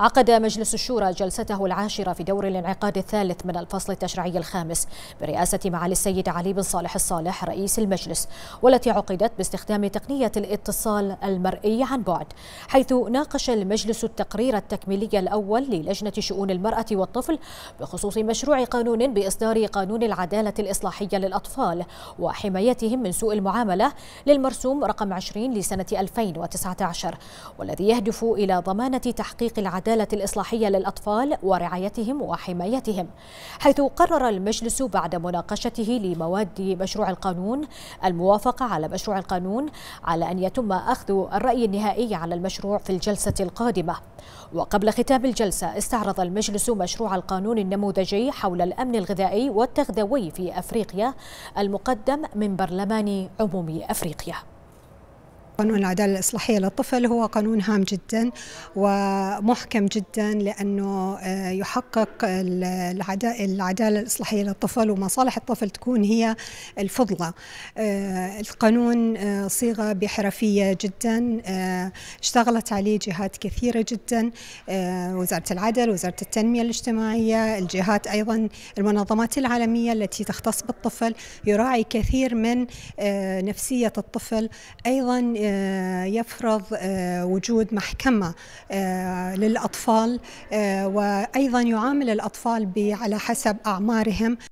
عقد مجلس الشورى جلسته العاشرة في دور الانعقاد الثالث من الفصل التشريعي الخامس برئاسة معالي السيد علي بن صالح الصالح رئيس المجلس والتي عقدت باستخدام تقنية الاتصال المرئي عن بعد حيث ناقش المجلس التقرير التكميلي الأول للجنة شؤون المرأة والطفل بخصوص مشروع قانون بإصدار قانون العدالة الإصلاحية للأطفال وحمايتهم من سوء المعاملة للمرسوم رقم 20 لسنة 2019 والذي يهدف إلى ضمانة تحقيق العدالة العدالة الإصلاحية للأطفال ورعايتهم وحمايتهم حيث قرر المجلس بعد مناقشته لمواد مشروع القانون الموافقة على مشروع القانون على أن يتم أخذ الرأي النهائي على المشروع في الجلسة القادمة وقبل ختام الجلسة استعرض المجلس مشروع القانون النموذجي حول الأمن الغذائي والتغذوي في أفريقيا المقدم من برلمان عموم أفريقيا قانون العدالة الإصلاحية للطفل هو قانون هام جدا ومحكم جدا لأنه آه، يحقق العدالة الإصلاحية للطفل ومصالح الطفل تكون هي الفضلة آه، القانون آه، صيغة بحرفية جدا اشتغلت عليه جهات كثيرة جدا وزارة العدل وزارة التنمية الاجتماعية الجهات أيضا المنظمات العالمية التي تختص بالطفل يراعي كثير من نفسية الطفل أيضا آه، يفرض آه، وجود محكمة آه، للأطفال وأيضا يعامل الأطفال على حسب أعمارهم